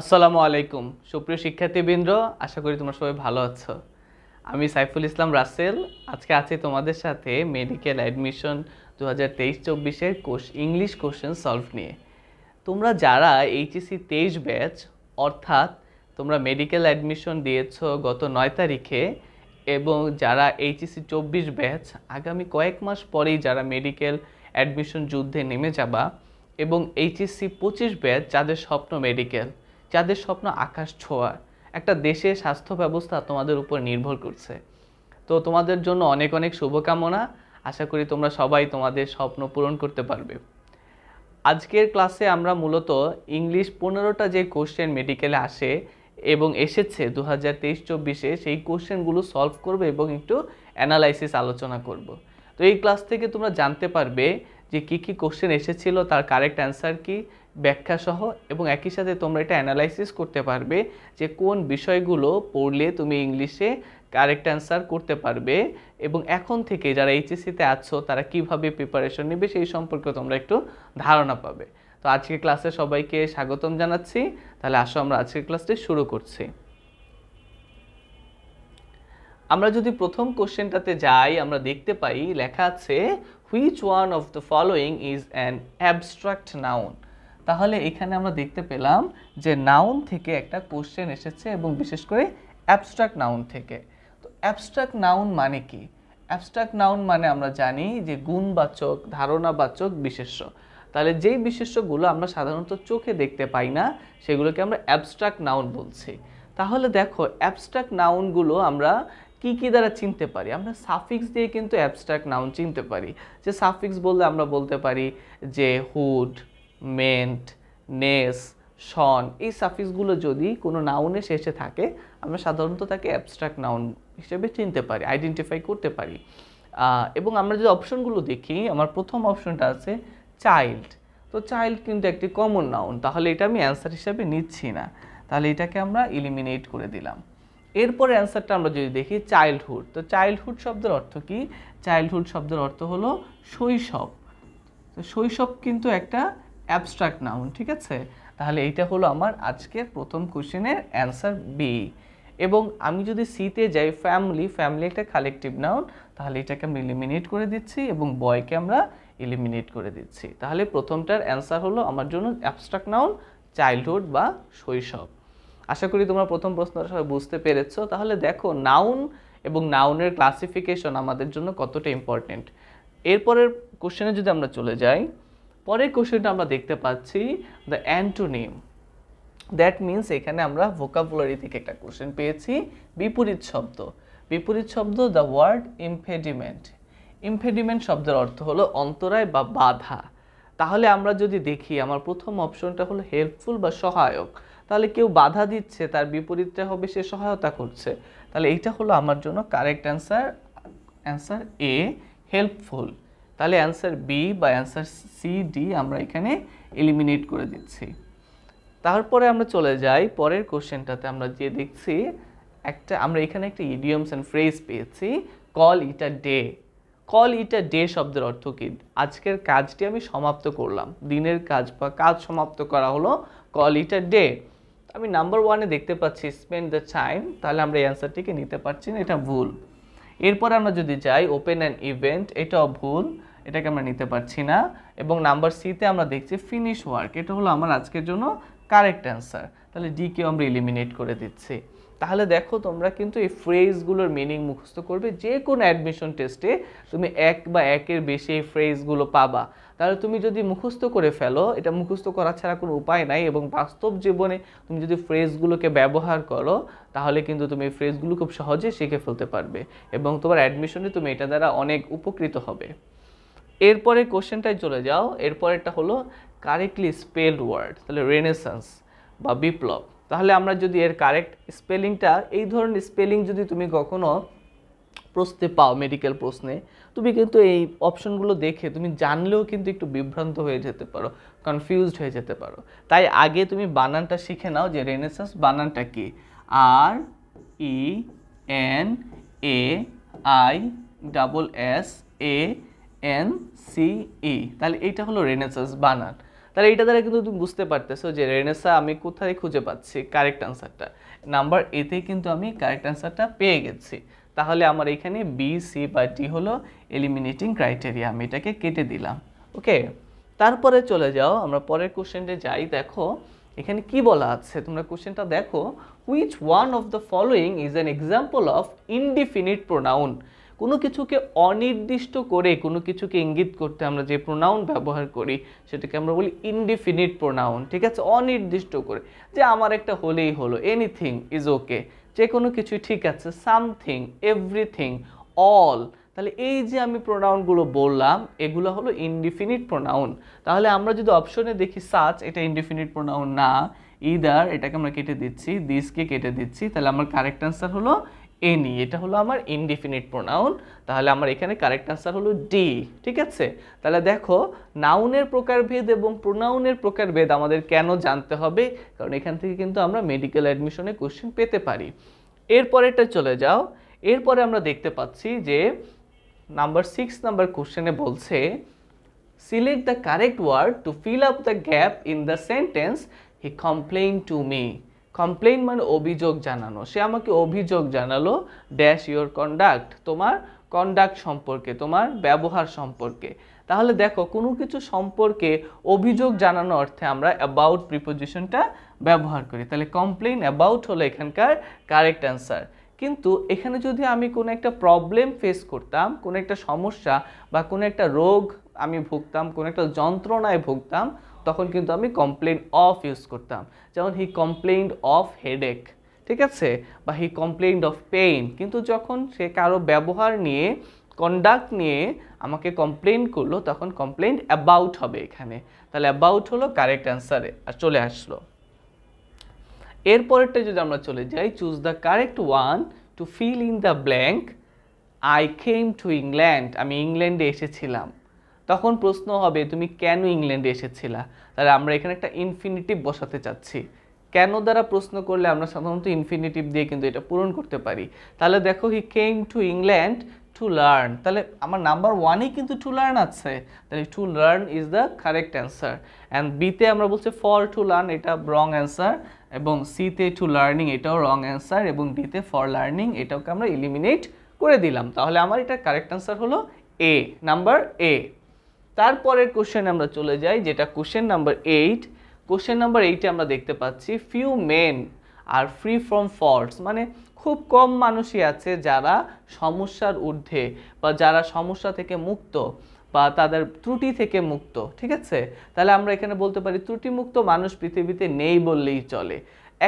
আসসালামু আলাইকুম সুপ্রিয় শিক্ষার্থীবৃন্দ আশা করি তোমরা সবাই ভালো আছো আমি সাইফুল ইসলাম রাসেল আজকে আছি তোমাদের সাথে মেডিকেল অ্যাডমিশন দু হাজার তেইশ চব্বিশের কোর্স ইংলিশ কোশ্চেন সলভ নিয়ে তোমরা যারা এইচএসি তেইশ ব্যাচ অর্থাৎ তোমরা মেডিকেল অ্যাডমিশন দিয়েছ গত নয় তারিখে এবং যারা এইচএসি চব্বিশ ব্যাচ আগামী কয়েক মাস পরেই যারা মেডিকেল অ্যাডমিশন যুদ্ধে নেমে যাবা এবং এইচএসসি পঁচিশ ব্যাচ যাদের স্বপ্ন মেডিকেল যাদের স্বপ্ন আকাশ ছোঁয়া একটা দেশের স্বাস্থ্য ব্যবস্থা তোমাদের উপর নির্ভর করছে তো তোমাদের জন্য অনেক অনেক শুভকামনা আশা করি তোমরা সবাই তোমাদের স্বপ্ন পূরণ করতে পারবে আজকের ক্লাসে আমরা মূলত ইংলিশ পনেরোটা যে কোশ্চেন মেডিকেলে আসে এবং এসেছে দু হাজার তেইশ চব্বিশে সেই কোশ্চেনগুলো সলভ করবে এবং একটু অ্যানালাইসিস আলোচনা করব। তো এই ক্লাস থেকে তোমরা জানতে পারবে যে কি কি কোশ্চেন এসেছিল তার কারেক্ট অ্যান্সার কি ব্যাখ্যা সহ এবং একই সাথে তোমরা এটা অ্যানালাইসিস করতে পারবে যে কোন বিষয়গুলো পড়লে তুমি ইংলিশে কারেক্ট অ্যান্সার করতে পারবে এবং এখন থেকে যারা এইচএসসিতে আছো তারা কিভাবে প্রিপারেশন নেবে সেই সম্পর্কে তোমরা একটু ধারণা পাবে তো আজকে ক্লাসে সবাইকে স্বাগতম জানাচ্ছি তাহলে আসো আমরা আজকের ক্লাসটি শুরু করছি আমরা যদি প্রথম কোশ্চেনটাতে যাই আমরা দেখতে পাই লেখা আছে which one of the following is an abstract noun তাহলে এখানে আমরা দেখতে পেলাম যে নাউন থেকে একটা কোশ্চেন এসেছে এবং বিশেষ করে অ্যাবস্ট্রাক্ট নাউন থেকে তো অ্যাবস্ট্রাক্ট নাউন মানে কি অ্যাবস্ট্রাক্ট নাউন মানে আমরা জানি যে গুণবাচক ধারণাবাচক বিশেষ্য তাহলে যেই বিশেষ্যগুলো আমরা সাধারণত চোখে দেখতে পাই না সেগুলোকে আমরা অ্যাবস্ট্রাক্ট নাউন বলছি তাহলে দেখো অ্যাবস্ট্রাক্ট নাউনগুলো আমরা কি কি দ্বারা চিনতে পারি আমরা সাফিক্স দিয়ে কিন্তু অ্যাবস্ট্রাক্ট নাউন চিনতে পারি যে সাফিক্স বললে আমরা বলতে পারি যে হুড মেন্ট নেস শন এই সাফিসগুলো যদি কোনো নাউনে শেষে থাকে আমরা সাধারণত তাকে অ্যাবস্ট্রাক্ট নাউন হিসেবে চিনতে পারি আইডেন্টিফাই করতে পারি এবং আমরা যদি অপশনগুলো দেখি আমার প্রথম অপশনটা আছে চাইল্ড তো চাইল্ড কিন্তু একটি কমন নাউন তাহলে এটা আমি অ্যান্সার হিসাবে নিচ্ছি না তাহলে এটাকে আমরা ইলিমিনেট করে দিলাম এরপরে অ্যান্সারটা আমরা যদি দেখি চাইল্ডহুড তো চাইল্ডহুড শব্দের অর্থ কি চাইল্ডহুড শব্দের অর্থ হলো শৈশব তো শৈশব কিন্তু একটা অ্যাবস্ট্রাক্ট নাউন ঠিক আছে তাহলে এইটা হলো আমার আজকের প্রথম কোশ্চেনের অ্যান্সার বি এবং আমি যদি সিতে যাই ফ্যামিলি ফ্যামিলি একটা কালেকটিভ নাউন তাহলে এটাকে আমি ইলিমিনেট করে দিচ্ছি এবং বয়কে আমরা এলিমিনেট করে দিচ্ছি তাহলে প্রথমটার অ্যান্সার হলো আমার জন্য অ্যাবস্ট্রাক্ট নাউন চাইল্ডহুড বা শৈশব আশা করি তোমরা প্রথম প্রশ্নটা সবাই বুঝতে পেরেছো তাহলে দেখো নাউন এবং নাউনের ক্লাসিফিকেশন আমাদের জন্য কতটা ইম্পর্টেন্ট এরপরের কোশ্চেনে যদি আমরা চলে যাই পরের কোশ্চেনটা আমরা দেখতে পাচ্ছি দ্য অ্যান্টোনিম দ্যাট মিন্স এখানে আমরা ভোকাবুলারি থেকে একটা কোশ্চেন পেয়েছি বিপরীত শব্দ বিপরীত শব্দ দ্য ওয়ার্ড ইমফেডিমেন্ট ইমফেডিমেন্ট শব্দের অর্থ হলো অন্তরায় বা বাধা তাহলে আমরা যদি দেখি আমার প্রথম অপশনটা হলো হেল্পফুল বা সহায়ক তাহলে কেউ বাধা দিচ্ছে তার বিপরীতটা হবে সে সহায়তা করছে তাহলে এইটা হলো আমার জন্য correct answer answer A helpful তাহলে অ্যান্সার বি বা অ্যান্সার সি ডি আমরা এখানে এলিমিনেট করে দিচ্ছি তারপরে আমরা চলে যাই পরের কোশ্চেনটাতে আমরা যে দেখছি একটা আমরা এখানে একটা ইডিয়মস অ্যান্ড ফ্রেজ পেয়েছি call it a day call it a day শব্দের অর্থ কী আজকের কাজটি আমি সমাপ্ত করলাম দিনের কাজ বা কাজ সমাপ্ত করা হলো কল ইট আ ডে আমি নাম্বার ওয়ানে দেখতে পাচ্ছি স্পেন্ড দ্য টাইম তাহলে আমরা এই অ্যান্সারটিকে নিতে পারছি না এটা ভুল এরপর আমরা যদি যাই ওপেন অ্যান ইভেন্ট এটাও ভুল এটাকে আমরা নিতে পারছি না এবং নাম্বার সিতে আমরা দেখছি ফিনিশ ওয়ার্ক এটা হলো আমার আজকের জন্য কারেক্ট অ্যান্সার তাহলে ডিকেও আমরা এলিমিনেট করে দিচ্ছি তাহলে দেখো তোমরা কিন্তু এই ফ্রেজগুলোর মিনিং মুখস্থ করবে যে কোনো অ্যাডমিশন টেস্টে তুমি এক বা একের বেশি এই ফ্রেজগুলো পাবা তাহলে তুমি যদি মুখস্থ করে ফেলো এটা মুখস্থ করা ছাড়া কোনো উপায় নাই এবং বাস্তব জীবনে তুমি যদি ফ্রেজগুলোকে ব্যবহার করো তাহলে কিন্তু তুমি ফ্রেজগুলো খুব সহজে শিখে ফেলতে পারবে এবং তোমার অ্যাডমিশনে তুমি এটা দ্বারা অনেক উপকৃত হবে এরপরে কোশ্চেনটায় চলে যাও এরপরেরটা হলো কারেক্টলি স্পেলড ওয়ার্ড তাহলে রেনেসান্স বা বিপ্লব তাহলে আমরা যদি এর কারেক্ট স্পেলিংটা এই ধরনের স্পেলিং যদি তুমি কখনো প্রশ্নে পাও মেডিকেল প্রশ্নে তুমি কিন্তু এই অপশনগুলো দেখে তুমি জানলেও কিন্তু একটু বিভ্রান্ত হয়ে যেতে পারো কনফিউজড হয়ে যেতে পারো তাই আগে তুমি বানানটা শিখে নাও যে রেনেসাস বানানটা কি R E N A I double S A N C E তাহলে এইটা হলো রেনেসাস বানান তাহলে এটা দ্বারা কিন্তু তুমি বুঝতে পারতেছো যে রেনেসা আমি কোথায় খুঁজে পাচ্ছি কারেক্ট অ্যান্সারটা নাম্বার এতে কিন্তু আমি কারেক্ট অ্যান্সারটা পেয়ে গেছি তাহলে আমার এখানে বি সি বা ডি হলো এলিমিনেটিং ক্রাইটেরিয়া আমি এটাকে কেটে দিলাম ওকে তারপরে চলে যাও আমরা পরের কোশ্চেনটে যাই দেখো এখানে কি বলা আছে তোমরা কোশ্চেনটা দেখো which one of the following is an example of indefinite pronoun কোনো কিছুকে অনির্দিষ্ট করে কোনো কিছুকে ইঙ্গিত করতে আমরা যে প্রোনাউন ব্যবহার করি সেটাকে আমরা বলি ইনডিফিনিট প্রোনাউন ঠিক আছে অনির্দিষ্ট করে যে আমার একটা হলেই হলো এনিথিং ইজ ওকে যে কোনো কিছু ঠিক আছে সামথিং এভরিথিং অল তাহলে এই যে আমি প্রোনাউনগুলো বললাম এগুলো হলো ইনডিফিনিট প্রোনাউন তাহলে আমরা যদি অপশনে দেখি সাচ এটা ইনডিফিনিট প্রোনাউন না ইদার এটাকে আমরা কেটে দিচ্ছি দিসকে কেটে দিচ্ছি তাহলে আমার কারেক্ট অ্যান্সার হলো এনি এটা হলো আমার ইনডিফিনিট প্রোনাউন তাহলে আমার এখানে কারেক্ট আনসার হলো ডি ঠিক আছে তাহলে দেখো নাউনের প্রকারভেদ এবং প্রোনাউনের প্রকারভেদ আমাদের কেন জানতে হবে কারণ এখান থেকে কিন্তু আমরা মেডিকেল অ্যাডমিশনে কোশ্চেন পেতে পারি এরপরেটা চলে যাও এরপরে আমরা দেখতে পাচ্ছি যে নাম্বার সিক্স নাম্বার কোশ্চেনে বলছে select the correct word to fill up the gap in the sentence he complain to me complain মানে অভিযোগ জানানো সে আমাকে অভিযোগ জানালো ড্যাশ ইউর কন্ডাক্ট তোমার কন্ডাক্ট সম্পর্কে তোমার ব্যবহার সম্পর্কে তাহলে দেখো কোনো কিছু সম্পর্কে অভিযোগ জানানো অর্থে আমরা অ্যাবাউট প্রিপোজিশনটা ব্যবহার করি তাহলে কমপ্লেন অ্যাবাউট হলো এখানকার কারেক্ট অ্যান্সার কিন্তু এখানে যদি আমি কোনো একটা প্রবলেম ফেস করতাম কোনো একটা সমস্যা বা কোনো একটা রোগ আমি ভুগতাম কোনো একটা যন্ত্রণায় ভুগতাম তখন কিন্তু আমি কমপ্লেন অফ ইউজ করতাম যেমন হি কমপ্লেন অফ হেডেক ঠিক আছে বা হি কমপ্লেন অফ পেইন কিন্তু যখন সে কারো ব্যবহার নিয়ে কন্ডাক্ট নিয়ে আমাকে কমপ্লেন করলো তখন কমপ্লেন অ্যাবাউট হবে এখানে তাহলে অ্যাবাউট হলো কারেক্ট অ্যান্সারে আর চলে আসলো এরপরেরটা যদি আমরা চলে যাই choose the correct one to fill in the blank I came to England আমি ইংল্যান্ডে এসেছিলাম তখন প্রশ্ন হবে তুমি কেন ইংল্যান্ডে এসেছিলা তাহলে আমরা এখানে একটা ইনফিনিটিভ বসাতে চাচ্ছি কেন দ্বারা প্রশ্ন করলে আমরা সাধারণত ইনফিনিটিভ দিয়ে কিন্তু এটা পূরণ করতে পারি তাহলে দেখো he came to England to learn তাহলে আমার নাম্বার ওয়ানেই কিন্তু টু লার্ন আছে তাহলে to learn is the correct answer and বিতে আমরা বলছি ফর টু লার্ন এটা রং অ্যান্সার এবং সিতে টু লার্নিং এটাও রং অ্যান্সার এবং ডিতে ফর লার্নিং এটাকে আমরা এলিমিনেট করে দিলাম তাহলে আমার এটা কারেক্ট অ্যান্সার হলো এ নাম্বার এ তারপরের কোশ্চেন আমরা চলে যাই যেটা question number eight question number এইটে আমরা দেখতে পাচ্ছি few men are free from faults মানে খুব কম মানুষই আছে যারা সমস্যার ঊর্ধ্বে বা যারা সমস্যা থেকে মুক্ত বা তাদের ত্রুটি থেকে মুক্ত ঠিক আছে তাহলে আমরা এখানে বলতে পারি ত্রুটিমুক্ত মানুষ পৃথিবীতে নেই বললেই চলে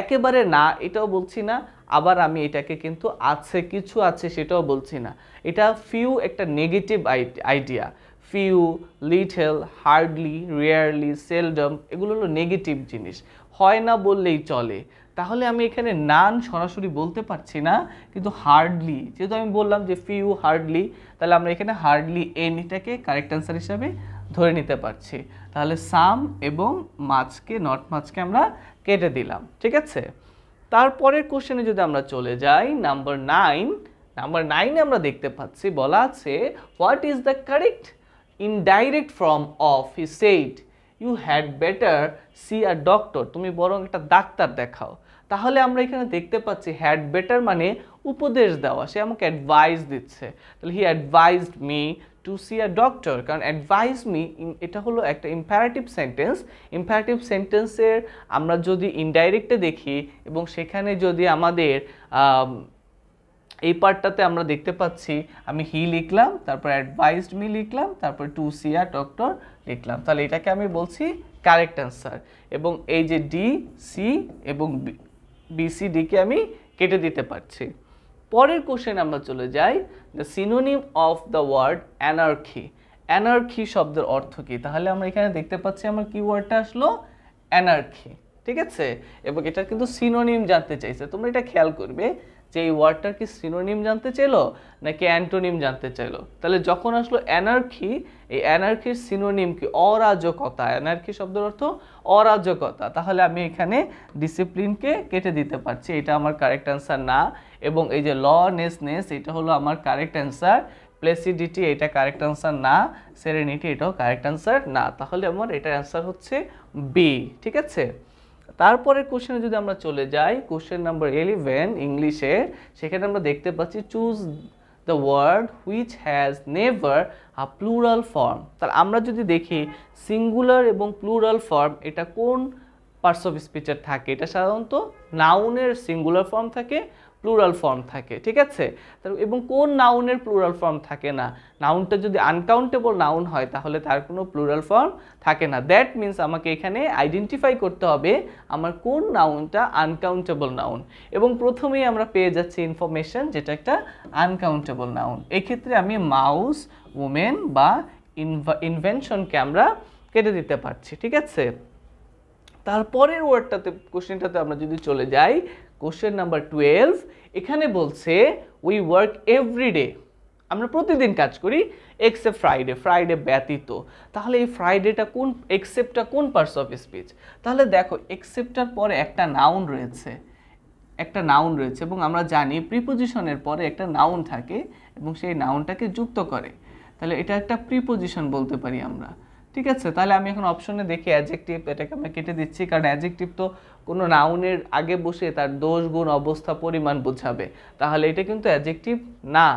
একেবারে না এটাও বলছি না আবার আমি এটাকে কিন্তু আছে কিছু আছে সেটাও বলছি না এটা ফিউ একটা negative idea few little hardly rarely seldom এগুলো হলো নেগেটিভ জিনিস হয় না বললেই চলে তাহলে আমি এখানে নান সরাসরি বলতে পারছি না কিন্তু হার্ডলি যেহেতু আমি বললাম যে ফিউ হার্ডলি তাহলে আমরা এখানে হার্ডলি এনিটাকে কারেক্ট অ্যান্সার হিসাবে ধরে নিতে পারছি তাহলে সাম এবং মাছকে নট মাছকে আমরা কেটে দিলাম ঠিক আছে তারপরের কোশ্চেনে যদি আমরা চলে যাই নাম্বার নাইন নাম্বার নাইনে আমরা দেখতে পাচ্ছি বলা আছে what is the correct indirect form of he said you had better see a doctor তুমি বরং একটা ডাক্তার দেখাও তাহলে আমরা এখানে দেখতে পাচ্ছি হ্যাড বেটার মানে উপদেশ দেওয়া সে আমাকে অ্যাডভাইস দিচ্ছে তাহলে he advised me to see a doctor কারণ অ্যাডভাইস মি এটা হলো একটা ইম্পারেটিভ সেন্টেন্স ইম্পারেটিভ সেন্টেন্সের আমরা যদি ইনডাইরেক্টে দেখি এবং সেখানে যদি আমাদের এই পার্টটাতে আমরা দেখতে পাচ্ছি আমি হি লিখলাম তারপর অ্যাডভাইসড মি লিখলাম তারপর টু সিয়া ডক্টর লিখলাম তাহলে এটাকে আমি বলছি কারেক্ট অ্যান্সার এবং এই যে ডি সি এবং বিসি ডিকে আমি কেটে দিতে পারছি পরের কোশ্চেন আমরা চলে যাই the synonym of the word anarchy anarchy শব্দের অর্থ কী তাহলে আমরা এখানে দেখতে পাচ্ছি আমার কি ওয়ার্ডটা আসলো অ্যানার্কি ঠিক আছে এবং এটার কিন্তু সিনোনিম জানতে চাইছে তোমরা এটা খেয়াল করবে যে এই ওয়ার্ডটার কি সিনোনিম জানতে চাইলো নাকি অ্যান্টোনিম জানতে চাইলো তাহলে যখন আসলো অ্যানার্কি এই অ্যানার্কির সিনোনিম কি অরাজকতা অ্যানার্কি শব্দের অর্থ অরাজকতা তাহলে আমি এখানে ডিসিপ্লিনকে কেটে দিতে পারছি এটা আমার কারেক্ট অ্যান্সার না এবং এই যে লনেসনেস এটা হলো আমার কারেক্ট অ্যান্সার প্লেসিডিটি এটা কারেক্ট অ্যান্সার না সেরেনিটি এটাও কারেক্ট অ্যান্সার না তাহলে আমার এটা অ্যান্সার হচ্ছে বি ঠিক আছে তারপরে কোশ্চেনে যদি আমরা চলে যাই কোশ্চেন নাম্বার ইলেভেন ইংলিশের সেখানে আমরা দেখতে পাচ্ছি choose the word which has never a plural form তার আমরা যদি দেখি সিঙ্গুলার এবং প্লুরাল ফর্ম এটা কোন পার্টস অফ স্পিচার থাকে এটা সাধারণত নাউনের সিঙ্গুলার ফর্ম থাকে প্লুরাল ফর্ম থাকে ঠিক আছে এবং কোন নাউনের প্লুরাল ফর্ম থাকে না নাউনটা যদি আনকাউন্টেবল নাউন হয় তাহলে তার কোনো প্লুরাল ফর্ম থাকে না দ্যাট মিন্স আমাকে এখানে আইডেন্টিফাই করতে হবে আমার কোন নাউনটা আনকাউন্টেবল নাউন এবং প্রথমেই আমরা পেয়ে যাচ্ছি ইনফরমেশন যেটা একটা আনকাউন্টেবল নাউন এক্ষেত্রে আমি মাউস ওমেন বা ইনভেনশনকে আমরা কেটে দিতে পারছি ঠিক আছে তারপরের ওয়ার্ডটাতে কোশ্চেনটাতে আমরা যদি চলে যাই কোশ্চেন নাম্বার টুয়েলভ এখানে বলছে উই ওয়ার্ক এভরিডে আমরা প্রতিদিন কাজ করি এক্সেপ্ট ফ্রাইডে ফ্রাইডে ব্যতীত তাহলে এই ফ্রাইডেটা কোন এক্সেপ্টটা কোন পার্টস অফ স্পিচ তাহলে দেখো এক্সেপ্টার পরে একটা নাউন রয়েছে একটা নাউন রয়েছে এবং আমরা জানি প্রিপোজিশনের পরে একটা নাউন থাকে এবং সেই নাউনটাকে যুক্ত করে তাহলে এটা একটা প্রিপোজিশন বলতে পারি আমরা ঠিক আছে তাহলে আমি এখন অপশনে দেখি অ্যাজেক্টিভ এটাকে আমরা কেটে দিচ্ছি কারণ অ্যাজেক্টিভ তো কোনো নাউনের আগে বসে তার দোষ গুণ অবস্থা পরিমাণ বোঝাবে তাহলে এটা কিন্তু অ্যাজেক্টিভ না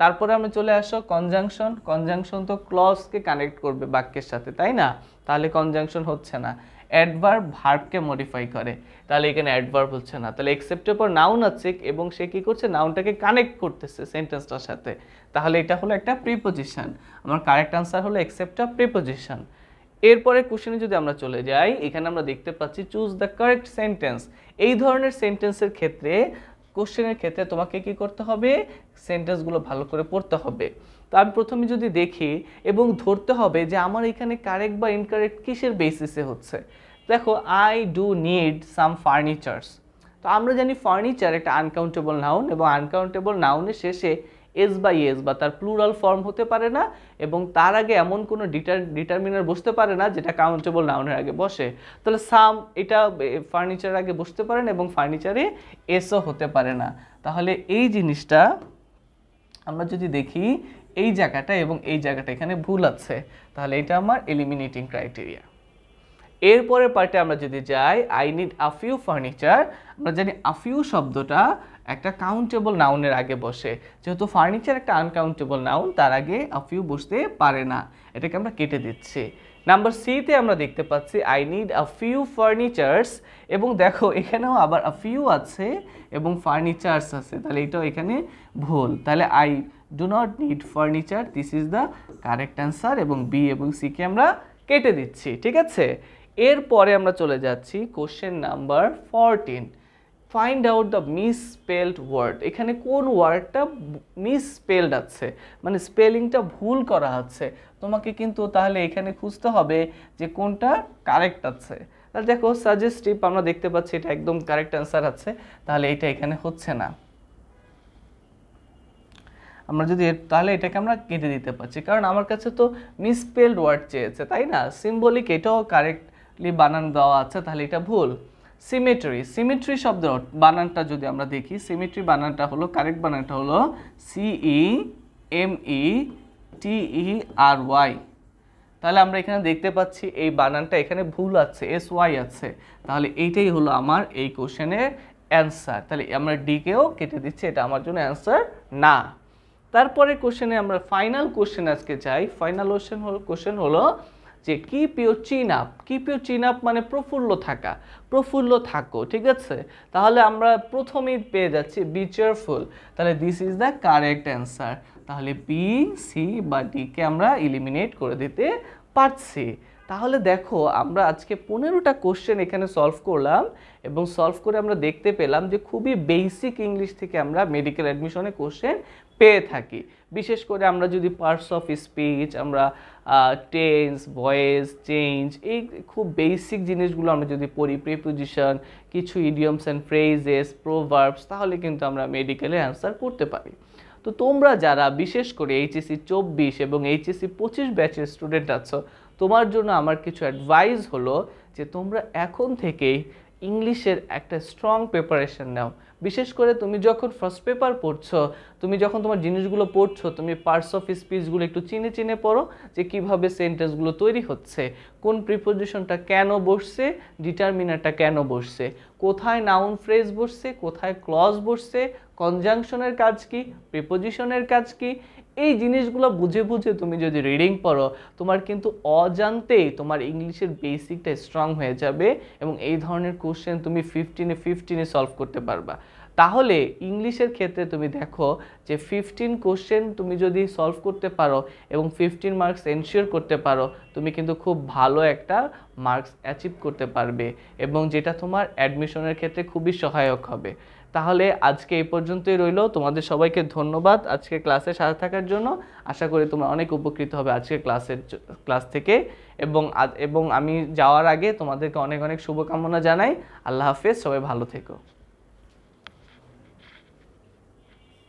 তারপরে আমরা চলে আসো কনজাংশন কনজাংশন তো ক্লজকে কানেক্ট করবে বাক্যের সাথে তাই না তাহলে কনজাংশন হচ্ছে না অ্যাডভার্ব ভার্বকে মডিফাই করে তাহলে এখানে অ্যাডভার্ব হচ্ছে না তাহলে এক্সেপ্টের পর নাউন আছে এবং সে কী করছে নাউনটাকে কানেক্ট করতেছে সেন্টেন্সটার সাথে তাহলে এটা হলো একটা প্রিপোজিশন আমার কারেক্ট আনসার হলো অফ প্রিপোজিশন এরপরে কোশ্চেনে যদি আমরা চলে যাই এখানে আমরা দেখতে পাচ্ছি চুজ দ্য কারেক্ট সেন্টেন্স এই ধরনের সেন্টেন্সের ক্ষেত্রে কোশ্চেনের ক্ষেত্রে তোমাকে কি করতে হবে সেন্টেন্সগুলো ভালো করে পড়তে হবে তো আমি প্রথমে যদি দেখি এবং ধরতে হবে যে আমার এখানে কারেক্ট বা ইনকারেক্ট কিসের বেসিসে হচ্ছে দেখো I do need some furnitures তো আমরা জানি ফার্নিচার একটা আনকাউন্টেবল নাউন এবং আনকাউন্টেবল নাউনের শেষে এস বাই এস বা তার প্লুরাল ফর্ম হতে পারে না এবং তার আগে এমন কোনো ডিটার ডিটারমিনার বসতে পারে না যেটা কাউন্টেবল নাউনের আগে বসে তাহলে সাম এটা ফার্নিচার আগে বসতে পারেন এবং ফার্নিচারে এসও হতে পারে না তাহলে এই জিনিসটা আমরা যদি দেখি এই জায়গাটা এবং এই জায়গাটা এখানে ভুল আছে তাহলে এটা আমার এলিমিনেটিং ক্রাইটেরিয়া এরপরের পার্টে আমরা যদি যাই আই নিড আফিউ ফার্নিচার আমরা জানি আফিউ শব্দটা একটা কাউন্টেবল নাউনের আগে বসে যেহেতু ফার্নিচার একটা আনকাউন্টেবল নাউন তার আগে আফিউ বসতে পারে না এটাকে আমরা কেটে দিচ্ছি নাম্বার সিতে আমরা দেখতে পাচ্ছি আই নিড আফিউ ফার্নিচার্স এবং দেখো এখানেও আবার আফিউ আছে এবং ফার্নিচার্স আছে তাহলে এটাও এখানে ভুল তাহলে I do not need furniture this is the correct answer এবং বি এবং সিকে আমরা কেটে দিচ্ছি ঠিক আছে এরপরে আমরা চলে যাচ্ছি question number fourteen find out the spelled word এখানে কোন ওয়ার্ডটা স্পেলড আছে মানে স্পেলিংটা ভুল করা আছে তোমাকে কিন্তু তাহলে এখানে খুঁজতে হবে যে কোনটা কারেক্ট আছে তাহলে দেখো সাজেস্টিভ আমরা দেখতে পাচ্ছি এটা একদম কারেক্ট অ্যান্সার আছে তাহলে এটা এখানে হচ্ছে না আমরা যদি তাহলে এটাকে আমরা কেটে দিতে পারছি কারণ আমার কাছে তো মিসস্পেলড ওয়ার্ড চেয়েছে তাই না সিম্বলিক এটাও কারেক্ট বানান দেওয়া আছে তাহলে এটা ভুল সিমেট্রি সিমেট্রি শব্দ বানানটা যদি আমরা দেখি সিমেট্রি বানানটা হলো কারেক্ট বানানটা হলো সিই এম ই টিই আর ওয়াই তাহলে আমরা এখানে দেখতে পাচ্ছি এই বানানটা এখানে ভুল আছে এস ওয়াই আছে তাহলে এইটাই হলো আমার এই কোশ্চেনের অ্যান্সার তাহলে আমরা ডিকেও কেটে দিচ্ছি এটা আমার জন্য অ্যান্সার না তারপরে কোশ্চেনে আমরা ফাইনাল কোশ্চেন আজকে চাই ফাইনাল কোশ্চেন হলো কোশ্চেন হলো যে keep your chin up keep your chin up মানে প্রফুল্ল থাকা প্রফুল্ল থাকো ঠিক আছে তাহলে আমরা প্রথমেই পেয়ে যাচ্ছি বি চেয়ারফুল তাহলে this is the correct answer তাহলে বি সি বা ডিকে আমরা ইলিমিনেট করে দিতে পারছি তাহলে দেখো আমরা আজকে পনেরোটা কোশ্চেন এখানে সলভ করলাম এবং সলভ করে আমরা দেখতে পেলাম যে খুবই বেসিক ইংলিশ থেকে আমরা মেডিকেল অ্যাডমিশনে কোশ্চেন পেয়ে থাকি বিশেষ করে আমরা যদি পার্টস অফ স্পিচ আমরা টেন্স ভয়েস চেঞ্জ এই খুব বেসিক জিনিসগুলো আমরা যদি পড়ি প্রিপোজিশন কিছু ইডিয়মস অ্যান্ড ফ্রেজেস প্রোভার্বস তাহলে কিন্তু আমরা মেডিকেলে অ্যান্সার করতে পারি তো তোমরা যারা বিশেষ করে এইচএসসি চব্বিশ এবং এইচএসসি পঁচিশ ব্যাচের স্টুডেন্ট আছো তোমার জন্য আমার কিছু অ্যাডভাইস হলো যে তোমরা এখন থেকেই ইংলিশের একটা স্ট্রং প্রিপারেশন নাও বিশেষ করে তুমি যখন ফার্স্ট পেপার পড়ছো তুমি যখন তোমার জিনিসগুলো পড়ছো তুমি পার্টস অফ স্পিচগুলো একটু চিনে চিনে পড়ো যে কিভাবে সেন্টেন্সগুলো তৈরি হচ্ছে কোন প্রিপোজিশনটা কেন বসছে ডিটারমিনারটা কেন বসছে কোথায় নাউন ফ্রেজ বসছে কোথায় ক্লজ বসছে কনজাংশনের কাজ কি প্রিপোজিশনের কাজ কি এই জিনিসগুলো বুঝে বুঝে তুমি যদি রিডিং পড়ো তোমার কিন্তু অজান্তেই তোমার ইংলিশের বেসিকটা স্ট্রং হয়ে যাবে এবং এই ধরনের কোশ্চেন তুমি ফিফটিনে ফিফটিনে সলভ করতে পারবা তাহলে ইংলিশের ক্ষেত্রে তুমি দেখো যে ফিফটিন কোশ্চেন তুমি যদি সলভ করতে পারো এবং ফিফটিন মার্কস এনশিওর করতে পারো তুমি কিন্তু খুব ভালো একটা মার্কস অ্যাচিভ করতে পারবে এবং যেটা তোমার অ্যাডমিশনের ক্ষেত্রে খুবই সহায়ক হবে তাহলে আজকে এই পর্যন্তই রইল তোমাদের সবাইকে ধন্যবাদ আজকে ক্লাসে সাথে থাকার জন্য আশা করি তোমরা অনেক উপকৃত হবে আজকে ক্লাসের ক্লাস থেকে এবং এবং আমি যাওয়ার আগে তোমাদেরকে অনেক অনেক শুভকামনা জানাই আল্লাহ হাফেজ সবাই ভালো থেকো